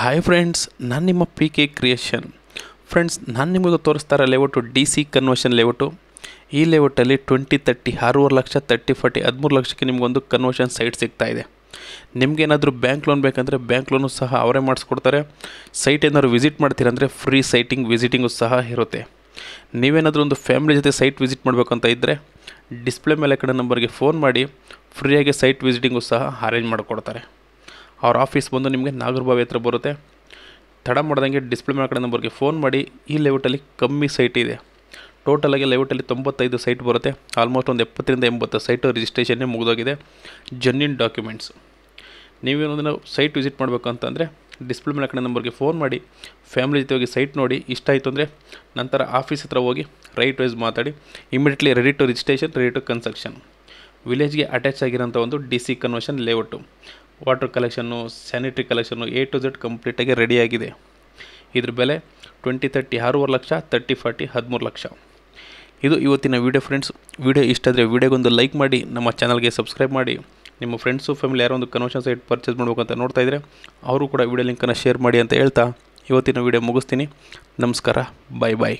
hi friends ನಾನು ನಿಮ್ಮ P K creation friends ನಾನು ನಿಮಗೆ ತೋರಿಸ್ತಾರ layout D C conversion layout ಈ ಲೇಔಟಲ್ಲಿ ಟ್ವೆಂಟಿ ತರ್ಟಿ ಆರೂವರೆ ಲಕ್ಷ ತರ್ಟಿ ಫಾರ್ಟಿ ಹದಿಮೂರು ಲಕ್ಷಕ್ಕೆ ನಿಮಗೊಂದು ಕನ್ವರ್ಷನ್ ಸೈಟ್ ಸಿಗ್ತಾ ಇದೆ ನಿಮಗೇನಾದರೂ ಬ್ಯಾಂಕ್ ಲೋನ್ ಬೇಕಂದರೆ ಬ್ಯಾಂಕ್ ಲೋನು ಸಹ ಅವರೇ ಮಾಡಿಸ್ಕೊಡ್ತಾರೆ ಸೈಟ್ ಏನಾದ್ರು ವಿಸಿಟ್ ಮಾಡ್ತೀರಂದರೆ ಫ್ರೀ ಸೈಟಿಂಗ್ ವಿಸಿಟಿಂಗು ಸಹ ಇರುತ್ತೆ ನೀವೇನಾದರೂ ಒಂದು ಫ್ಯಾಮಿಲಿ ಜೊತೆ ಸೈಟ್ ವಿಸಿಟ್ ಮಾಡಬೇಕಂತ ಇದ್ದರೆ ಡಿಸ್ಪ್ಲೇ ಮೇಲೆ ಕಡೆ ನಂಬರ್ಗೆ ಫೋನ್ ಮಾಡಿ ಫ್ರೀಯಾಗಿ ಸೈಟ್ ವಿಸಿಟಿಂಗು ಸಹ ಅರೇಂಜ್ ಮಾಡಿಕೊಡ್ತಾರೆ ಅವ್ರ ಆಫೀಸ್ ಬಂದು ನಿಮಗೆ ನಾಗರಬಾವಿ ಹತ್ರ ಬರುತ್ತೆ ತಡ ಮಾಡಿದಂಗೆ ಡಿಸ್ಪ್ಲೇ ಕಡೆ ನಂಬರ್ಗೆ ಫೋನ್ ಮಾಡಿ ಈ ಲೇಔಟಲ್ಲಿ ಕಮ್ಮಿ ಸೈಟ್ ಇದೆ ಟೋಟಲಾಗಿ ಲೇಔಟಲ್ಲಿ ತೊಂಬತ್ತೈದು ಸೈಟ್ ಬರುತ್ತೆ ಆಲ್ಮೋಸ್ಟ್ ಒಂದು ಎಪ್ಪತ್ತರಿಂದ ಎಂಬತ್ತು ಸೈಟು ರಿಜಿಸ್ಟ್ರೇಷನ್ನೇ ಮುಗಿದೋಗಿದೆ ಜನ್ಯೂನ್ ಡಾಕ್ಯುಮೆಂಟ್ಸ್ ನೀವೇನೊಂದನ್ನು ಸೈಟ್ ವಿಸಿಟ್ ಅಂತಂದರೆ ಡಿಸ್ಪ್ಲೇ ಮೇಲೆ ಕಡೆ ನಂಬರ್ಗೆ ಫೋನ್ ಮಾಡಿ ಫ್ಯಾಮಿಲಿ ಜೊತೆ ಹೋಗಿ ಸೈಟ್ ನೋಡಿ ಇಷ್ಟ ಆಯಿತು ಅಂದರೆ ನಂತರ ಆಫೀಸ್ ಹತ್ರ ಹೋಗಿ ರೈಟ್ ವೈಸ್ ಮಾತಾಡಿ immediately ready to registration ready to construction ವಿಲೇಜ್ಗೆ ಅಟ್ಯಾಚ್ ಆಗಿರೋಂಥ ಒಂದು D C conversion layout water ಕಲೆಕ್ಷನ್ನು ಸ್ಯಾನಿಟ್ರಿ ಕಲೆಕ್ಷನ್ನು ಎ ಟು ಝೆಡ್ ಕಂಪ್ಲೀಟಾಗಿ ರೆಡಿಯಾಗಿದೆ ಇದ್ರ ಬೆಲೆ ಟ್ವೆಂಟಿ ತರ್ಟಿ ಆರೂವರೆ ಲಕ್ಷ ತರ್ಟಿ ಫಾರ್ಟಿ ಹದಿಮೂರು ಲಕ್ಷ ಇದು ಇವತ್ತಿನ ವೀಡಿಯೋ ಫ್ರೆಂಡ್ಸ್ ವೀಡಿಯೋ ಇಷ್ಟ ಆದರೆ ವೀಡಿಯೋಗೊಂದು ಲೈಕ್ ಮಾಡಿ ನಮ್ಮ ಚಾನಲ್ಗೆ ಸಬ್ಸ್ಕ್ರೈಬ್ ಮಾಡಿ ನಿಮ್ಮ ಫ್ರೆಂಡ್ಸು ಫ್ಯಾಮಿಲಿ ಯಾರೋ ಒಂದು ಕನ್ವರ್ಷನ್ ಸೈಟ್ ಪರ್ಚೇಸ್ ಮಾಡಬೇಕಂತ ನೋಡ್ತಾ ಇದ್ದರೆ ಅವರು ಕೂಡ ವೀಡಿಯೋ ಲಿಂಕನ್ನು ಶೇರ್ ಮಾಡಿ ಅಂತ ಹೇಳ್ತಾ ಇವತ್ತಿನ ವೀಡಿಯೋ ಮುಗಿಸ್ತೀನಿ ನಮಸ್ಕಾರ ಬಾಯ್ ಬಾಯ್